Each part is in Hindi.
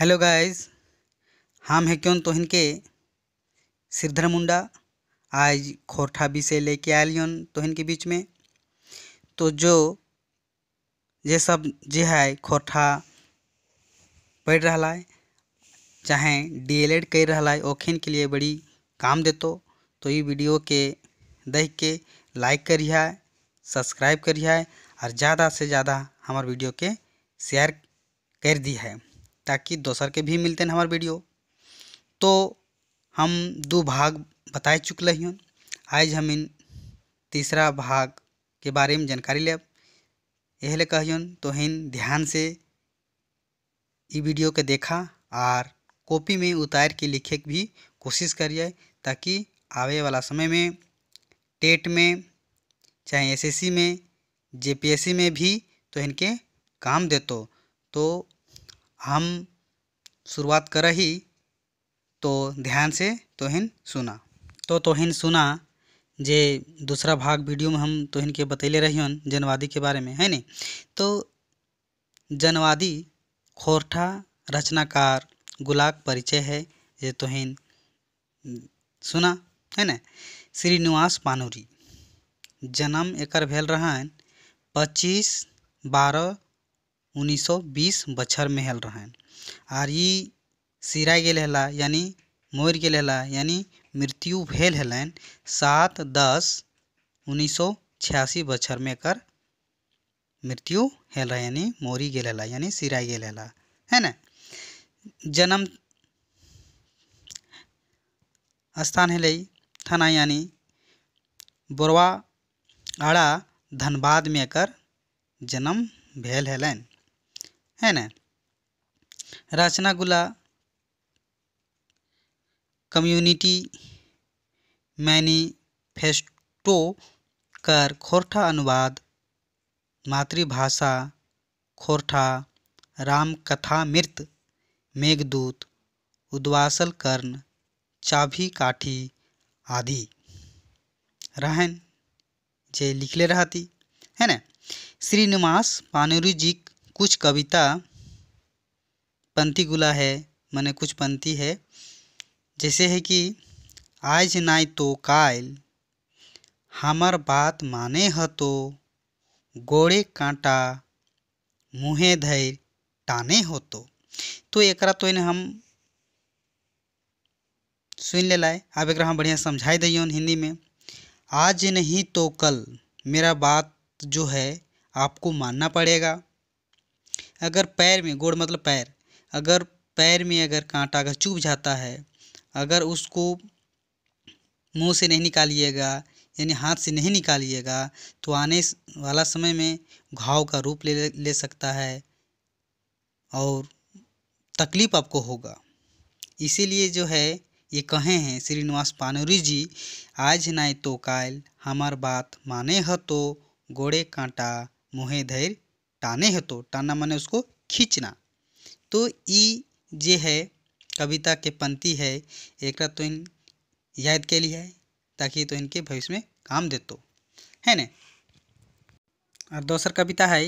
हेलो गाइस हम है क्यों तोहन के सिरधर मुंडा आज खोरठा विषय लेके आलियन तोहन के बीच में तो जो ये सब जे है खोरठा पढ़ रहा है चाहे डी एल एड कर रहा है ओखिन के लिए बड़ी काम देतो तो ये वीडियो के देख के लाइक करिए सब्सक्राइब करिए और ज़्यादा से ज़्यादा हमारे वीडियो के शेयर कर दी है ताकि दोसर के भी मिलते हमारे वीडियो तो हम दो भाग बताए चुकल हन आज हम इन तीसरा भाग के बारे में जानकारी लेब यह ले कहियन तो हिन ध्यान से ई वीडियो के देखा आर कॉपी में उतार के लिखे के भी कोशिश करिए ताकि आवे वाला समय में टेट में चाहे एसएससी में जेपीएससी में भी तो इनके काम दे तो हम शुरुआत कर ही तो ध्यान से तोहिन सुना तो तोहिन सुना जे दूसरा भाग वीडियो में हम तोहिन के बतैले रहियन जनवादी के बारे में है नी तो जनवादी खोरठा रचनाकार गुलाक परिचय है ये तोहिन सुना है ना श्रीनिवास पानूरी जन्म एकर भेल रहन पच्चीस बारह उन्नीस सौ बीस बछर में हल रहन आर ये सिराय गल हला यानी मर गल हला यानी मृत्यु भेल हलन सात दस उन्नीस सौ छियासी बच्चर में एक मृत्यु रहा यानी मोरी गल हला यानी सिराय गल हला है ना जन्म स्थान हल थाना यानी बोरवा आड़ा धनबाद में एकर जन्म भेल हलन है ना रचना गुला कम्युनिटी मैनिफेस्टो कर खोरठा अनुवाद मातृभाषा खोरठा मृत मेघदूत उद्वासल कर्ण चाभी काठी आदि रहन जे लिखले रहती है ना श्रीनिवास पानूरी जी कुछ कविता पंक्ति गुला है मैंने कुछ पंक्ति है जैसे है कि आज नाई तो कायल हमार बात माने ह तो गोड़े कांटा मुँहे धैर टाने हो तो तो एक तो इन्हें हम सुन ले लाए अब एक हम बढ़िया समझाई दियोन हिंदी में आज नहीं तो कल मेरा बात जो है आपको मानना पड़ेगा अगर पैर में गोड़ मतलब पैर अगर पैर में अगर कांटा अगर चुभ जाता है अगर उसको मुंह से नहीं निकालिएगा यानी हाथ से नहीं निकालिएगा तो आने वाला समय में घाव का रूप ले ले सकता है और तकलीफ आपको होगा इसीलिए जो है ये कहे हैं श्रीनिवास पानोरी जी आज नहीं तो काल हमार बात माने ह तो गोड़े कांटा मुँहे धैर टाने हैं तो टाना माने उसको खींचना तो ई जे है कविता के पंक्ति है एक तो इन याद के लिए है ताकि तो इनके भविष्य में काम तो है न और दोसर कविता है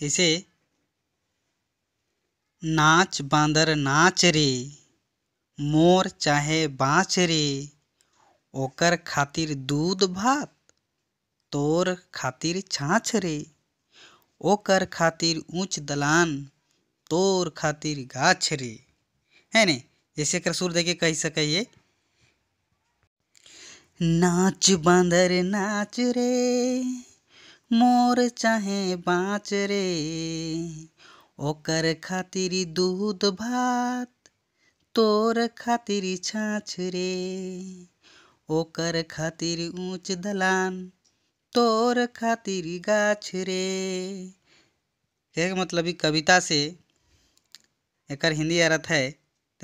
जैसे नाच बांदर नाच रे मोर चाहे बाँच रे ओकर खातिर दूध भात तोर खातिर छाछ रे ओकर खातिर ऊंच दलान तोर खातिर गाछ रे है ने जैसे कर सुर देके कह सकिए नाच बंदर नाच रे मोर चाहे बाँच रे ओकर खातिर दूध भात तोर खातिर छाछ रे ओकर खातिर ऊंच दलान तोर खातिर गाछ रे एक मतलब कविता से एक हिंदी अर्थ है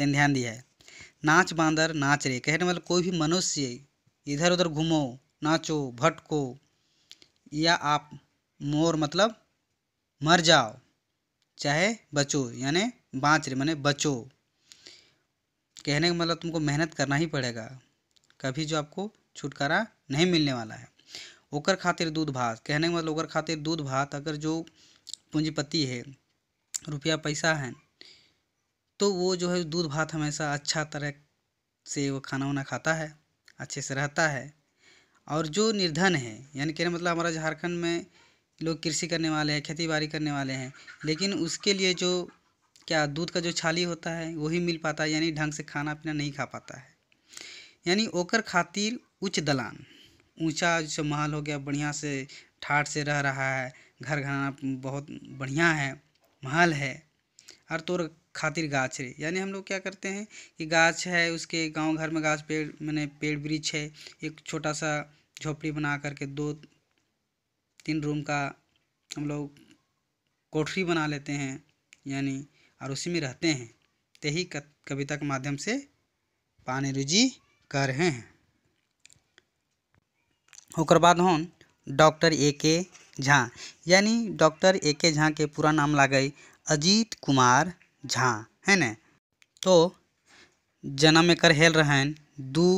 तेन ध्यान दिया है नाच बांदर नाच रे कहने मतलब कोई भी मनुष्य इधर उधर घूमो नाचो भटको या आप मोर मतलब मर जाओ चाहे बचो यानी बाँच रे मैंने बचो कहने का मतलब तुमको मेहनत करना ही पड़ेगा कभी जो आपको छुटकारा नहीं मिलने वाला है ओकर खातिर दूध भात कहने का मतलब ओकर खातिर दूध भात अगर जो पूंजीपति है रुपया पैसा है तो वो जो है दूध भात हमेशा अच्छा तरह से वो खाना वाना खाता है अच्छे से रहता है और जो निर्धन है यानी कहने मतलब हमारा झारखंड में लोग कृषि करने वाले हैं खेती बाड़ी करने वाले हैं लेकिन उसके लिए जो क्या दूध का जो छाली होता है वही मिल पाता है यानी ढंग से खाना पीना नहीं खा पाता है यानी ओकर खातिर उच्च दलान ऊंचा जैसे महल हो गया बढ़िया से ठाठ से रह रहा है घर घराना बहुत बढ़िया है महल है हर तोर खातिर गाछ रे यानी हम लोग क्या करते हैं कि गाछ है उसके गांव घर में गाछ पेड़ मैंने पेड़ वृक्ष है एक छोटा सा झोपड़ी बना करके दो तीन रूम का हम लोग कोठरी बना लेते हैं यानी और उसी में रहते हैं यही कविता के माध्यम से पानी रुझी कर रहे हैं ओकर बाद हन डॉक्टर ए के झा यानी डॉक्टर ए के झा के पूरा नाम लागे अजीत कुमार झा है न तो जन्म एकर हेल रहन दू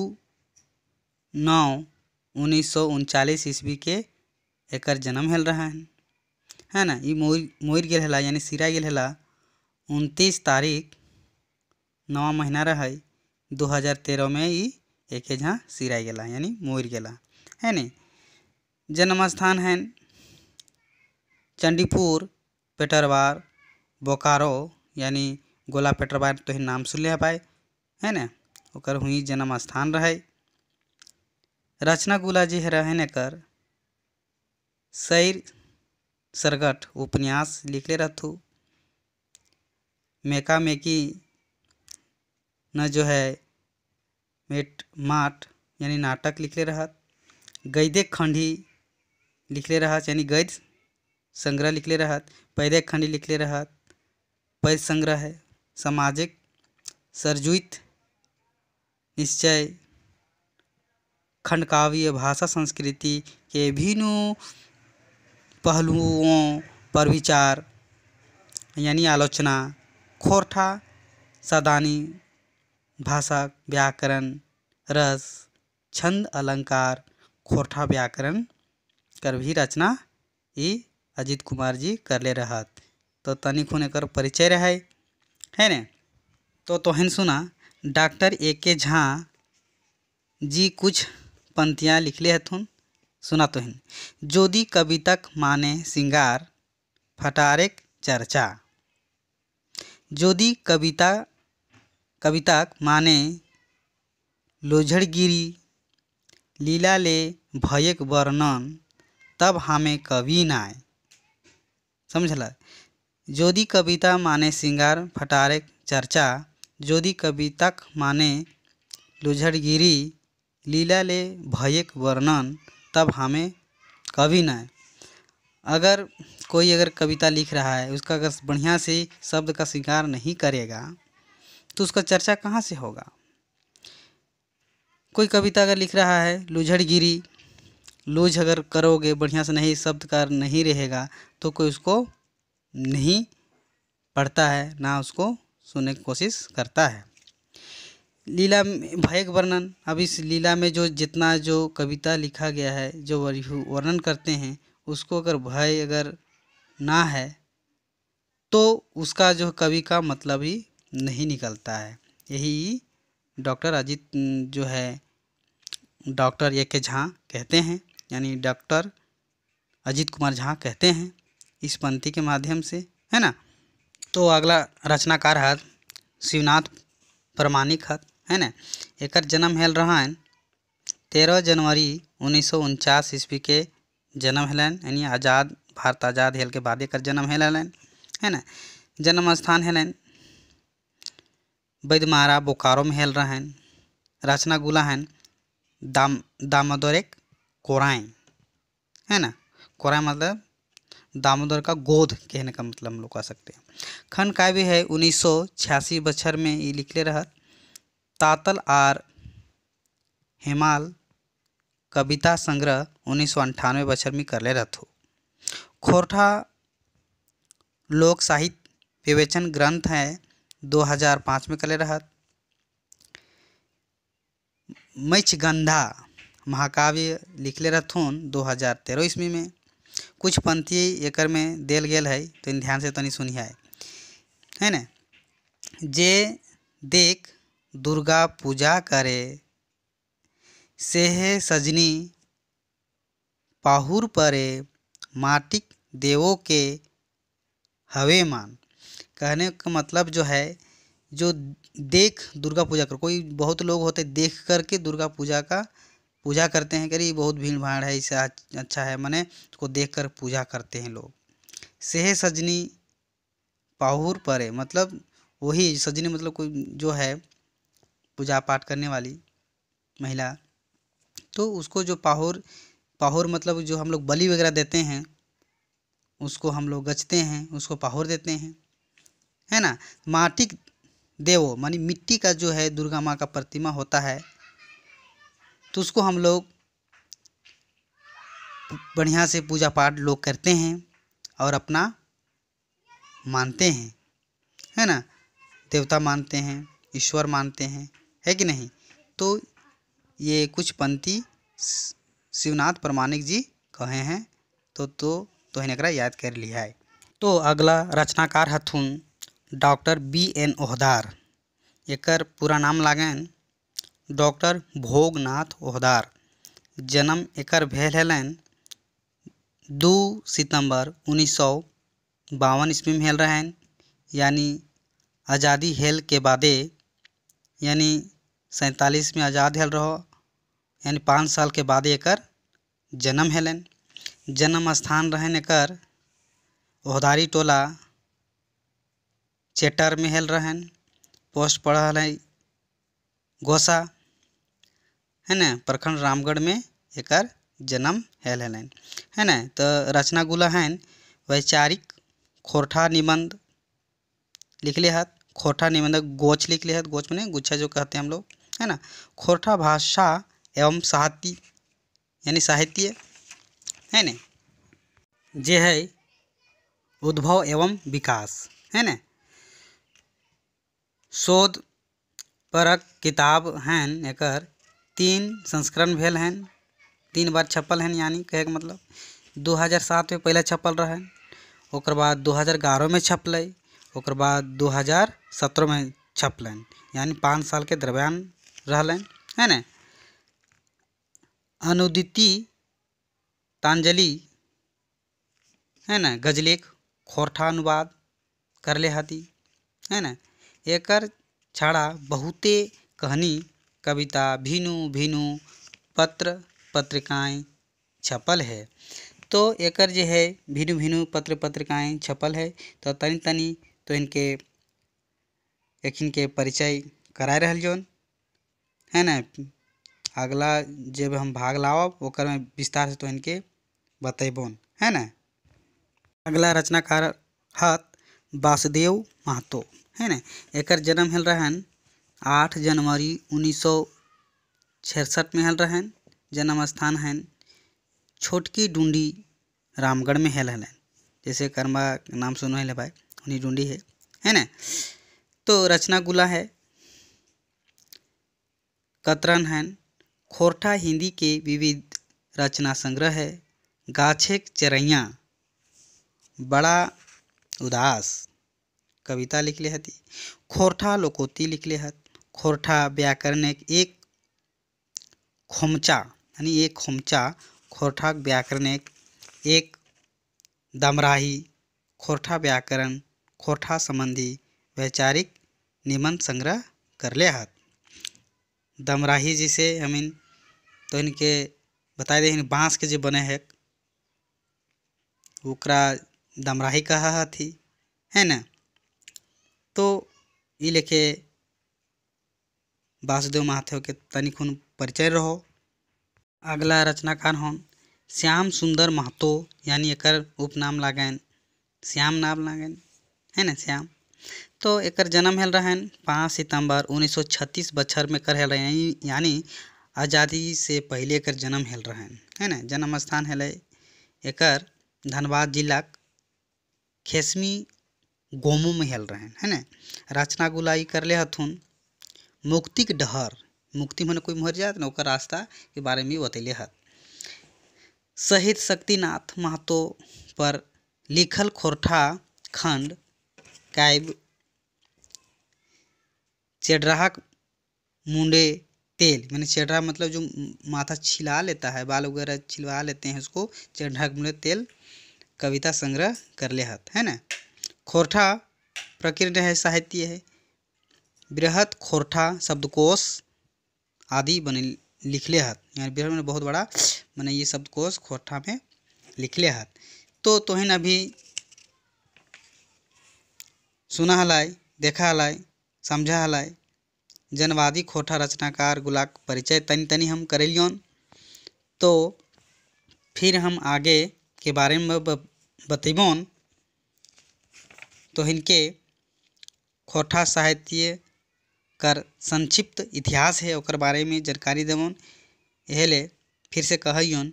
नौ उन्नीस सौ उनचालीस ईस्वी के एकर जन्म हेल रहन है ना ये मोर गया है यानी सिरा गया है उनतीस तारीख नवा महीना रहे दो हज़ार तेरह में ये एक झा सिरा गया यानी मोर गया है नी जन्म स्थान है चंडीपुर पेटरवार बोकारो यानी गोला पेटरवार तो ही नाम सुन ले पाए है ना ओकर हुई जन्म स्थान रहे रचना गुला जी रहे ने कर शैर सरगट उपन्यास लिख ले रहथू मेका मेकी न जो है मेट माट यानी नाटक लिख ले रहत गैदे खंडी लिखले रह यानी गैद संग्रह लिखले रह पैदे खंडी लिखले रहात पैद संग्रह है सामाजिक सरजुत निश्चय खंड काव्य भाषा संस्कृति के विभिन्न पहलुओं पर विचार यानी आलोचना खोरठा सदानी भाषा व्याकरण रस छंद अलंकार खोरठा व्याकरण कर भी रचना ये अजीत कुमार जी ले रहा तो तनिक एक परिचय रहे है ने तो तोहन सुना डॉक्टर ए के झा जी कुछ पंक्तियाँ लिखले हथुन सुना तोहन जोदी कवितक माने सिंगार फटारेक चर्चा जोदी कविता कविताक माने लोझड़गिरी लीला ले भयक वर्णन तब हमें कवि नाय समझल जोदी कविता माने श्रृंगार फटारे चर्चा जोदी कवितक माने लुझड़गिरी लीला ले भयक वर्णन तब हमें कवि नाय अगर कोई अगर कविता लिख रहा है उसका अगर बढ़िया से शब्द का श्रृंगार नहीं करेगा तो उसका चर्चा कहाँ से होगा कोई कविता अगर लिख रहा है गिरी लूझ अगर करोगे बढ़िया से नहीं शब्दकार नहीं रहेगा तो कोई उसको नहीं पढ़ता है ना उसको सुनने की कोशिश करता है लीला भयक वर्णन अब इस लीला में जो जितना जो कविता लिखा गया है जो वर्णन करते हैं उसको अगर भय अगर ना है तो उसका जो कवि का मतलब ही नहीं निकलता है यही डॉक्टर अजीत जो है डॉक्टर ए के झा कहते हैं यानी डॉक्टर अजीत कुमार झा कहते हैं इस पंक्ति के माध्यम से है ना तो अगला रचनाकार है शिवनाथ प्रमाणिक है है ना एक जन्म हेल रहन तेरह जनवरी उन्नीस सौ उनचास ईस्वी के जन्म हेलन यानी आज़ाद भारत आज़ाद हेल के बाद एक जन्म हेल हेलन है ना जन्म स्थान हेलन वैद्यमारा बोकारो में हेल रहन रचना गुला है दाम दामोदर एक कोराएँ है ना कोराएँ मतलब दामोदर का गोद कहने का मतलब हम लोग कह सकते हैं खन काव्य है उन्नीस सौ छियासी बछर में ये लिखले रह तातल आर हेमाल कविता संग्रह उन्नीस सौ अंठानवे बछर में करले रहतो खोरठा लोक साहित्य विवेचन ग्रंथ है 2005 में करले रहत मच्छगंधा महाकाव्य लिखले रहथुन दो हज़ार तेरह ईस्वी में कुछ पंक्ति एकर में दिल गया है तो ध्यान से तनी सुनिए है, है न जे देख दुर्गा पूजा करे सेहे सजनी पाहुर परे माटिक देवों के हवे मान कहने का मतलब जो है जो देख दुर्गा पूजा कर कोई बहुत लोग होते देख करके दुर्गा पूजा का पूजा करते हैं करी बहुत भीड़ भाड़ है इसे अच्छा है मैंने उसको देख कर पूजा करते हैं लोग सेह सजनी पाहुर परे मतलब वही सजनी मतलब कोई जो है पूजा पाठ करने वाली महिला तो उसको जो पाहुर पाहुर मतलब जो हम लोग बलि वगैरह देते हैं उसको हम लोग गचते हैं उसको पाहुर देते हैं है ना माटिक देवो मानी मिट्टी का जो है दुर्गा माँ का प्रतिमा होता है तो उसको हम लोग बढ़िया से पूजा पाठ लोग करते हैं और अपना मानते हैं है ना देवता मानते हैं ईश्वर मानते हैं है कि नहीं तो ये कुछ पंक्ति शिवनाथ प्रमाणिक जी कहे हैं तो तो तो इन्हें याद कर लिया है तो अगला रचनाकार हथुन डॉक्टर बी एन ओहदार एक पूरा नाम लागन डॉक्टर भोगनाथ ओहदार जन्म एक भेल हलन दो सितंबर उन्नीस सौ बावन ईस्वी में हेल रहन यानी आज़ादी हेल के बादे यानी सैंतालीस में आज़ाद हेल रहो यानी पाँच साल के बाद एक जन्म हेलन जन्म स्थान रहन एक ओहदारी टोला चेटर में हेल रहन पोस्ट पड़ा है गोसा है ना प्रखंड रामगढ़ में एक जन्म हेल हेलन है ना तो रचना गुला हन वैचारिक खोरठा निबंध लिख हत हाथ खोरठा निबंध गोच लिख ले गोच मैंने गुच्छा जो कहते हैं हम लोग है ना खोरठा भाषा एवं साहित्य यानी साहित्य है ना जे है उद्भव एवं विकास है ना शोध परक किताब हैं एक तीन संस्करण भेल हैं तीन बार छपल हैं यानी कहे के मतलब 2007 में पहले छपल रहे ओकर बाद 2011 में छपल ओकर बाद 2017 में छपलन यानी पाँच साल के दरमियान रहलन है न अनुदिति तांजलि है न गजलेख खोरठा अनुवाद करले हती है ना एकर छाड़ा बहुते कहानी कविता भिन्नु भिन्नु पत्र पत्रिकाएँ छपल है तो एकर जे है भिन्नु भिन्नु पत्र पत्रिकाएँ छपल है तो तनी तनी तो इनके एखिन के परिचय करा रहल जोन है ना अगला जब हम भाग लाब ओकर में विस्तार से तो इनके बतेबोन है ना अगला रचनाकार हत वासुदेव महतो है ना एक जन्म हल रहन आठ जनवरी उन्नीस सौ छियासठ में हल रहन जन्म स्थान है छोटकी डूडी रामगढ़ में हल हलन जैसे कर्मा नाम सुनो है भाई उन्हीं डूडी है है ना तो रचना गुला है कतरन है खोरठा हिंदी के विविध रचना संग्रह है गाछेक चरैया बड़ा उदास कविता लिखले हती खोरठा लोकोती लिखले हत खोरठा व्याकरण एक खोमचा यानी एक खोमचा खोरठा व्याकरण एक, एक दमराही खोरठा व्याकरण खोरठा संबंधी वैचारिक निमन संग्रह कर ले हत दमराही जी से आई मीन तो इनके बता इन बाँस के जो बने है वो दमराही कहा हथी है ना तो ई लेखे वासुदेव महाथेव के तनिक परिचय रहो अगला रचनाकार हन श्याम सुंदर महतो यानी एक उपनाम लागन श्याम नाम लागन है ना श्याम तो एक जन्म हल रहन पाँच सितंबर 1936 बच्छर में कर हल यानी आज़ादी से पहले एक जन्म हल रहन है ना जन्म स्थान हल एक धनबाद जिला खेसमी गोमो में हेल रहे है ना रचना गुलाई कर ले हथुन मुक्ति के डहर मुक्ति मन कोई मर जाए ना रास्ता के बारे में बतैले हत शहीद शक्तिनाथ महतो पर लिखल खोरठा खंड कायब चेडराह मुंडे तेल मैंने चेडरा मतलब जो माथा छिला लेता है बाल वगैरह छिलवा लेते हैं उसको चेडरा मुंडे तेल कविता संग्रह कर ले हत है ना खोरठा प्रकीर्ण है साहित्य है बृहत खोरठा शब्दकोश आदि बने लिखले हत यानी बृहत मैंने बहुत बड़ा मैंने ये शब्दकोश खोरठा में लिखले हत तो तोहन अभी सुना हलाय देखा हलाय समझा हलाय जनवादी खोरठा रचनाकार गुलाक परिचय तनी तनी हम करेलियन तो फिर हम आगे के बारे में बतेबन तो इनके खोठा साहित्य कर संक्षिप्त इतिहास है और बारे में जानकारी देवन इहले फिर से कहियन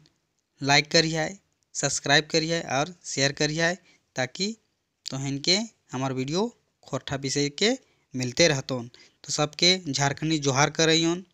लाइक करिए सब्सक्राइब करिए और शेयर करिए ताकि तो इनके हमार वीडियो खोठा विषय के मिलते रहतोन तो सबके झारखंडी जोहार करियन